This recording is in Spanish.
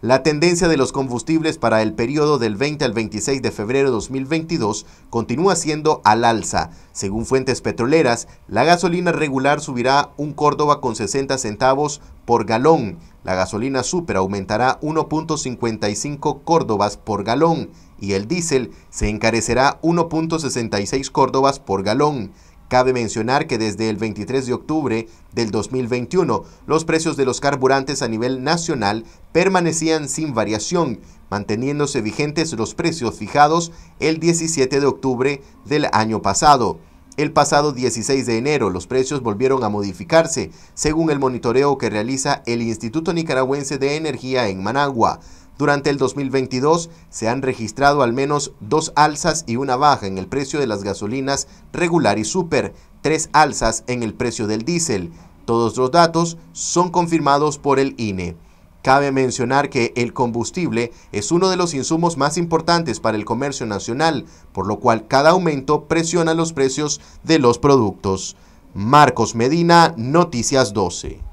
La tendencia de los combustibles para el periodo del 20 al 26 de febrero 2022 continúa siendo al alza. Según fuentes petroleras, la gasolina regular subirá un Córdoba con 60 centavos por galón, la gasolina super aumentará 1.55 Córdobas por galón y el diésel se encarecerá 1.66 Córdobas por galón. Cabe mencionar que desde el 23 de octubre del 2021, los precios de los carburantes a nivel nacional permanecían sin variación, manteniéndose vigentes los precios fijados el 17 de octubre del año pasado. El pasado 16 de enero los precios volvieron a modificarse, según el monitoreo que realiza el Instituto Nicaragüense de Energía en Managua. Durante el 2022 se han registrado al menos dos alzas y una baja en el precio de las gasolinas regular y super, tres alzas en el precio del diésel. Todos los datos son confirmados por el INE. Cabe mencionar que el combustible es uno de los insumos más importantes para el comercio nacional, por lo cual cada aumento presiona los precios de los productos. Marcos Medina, Noticias 12.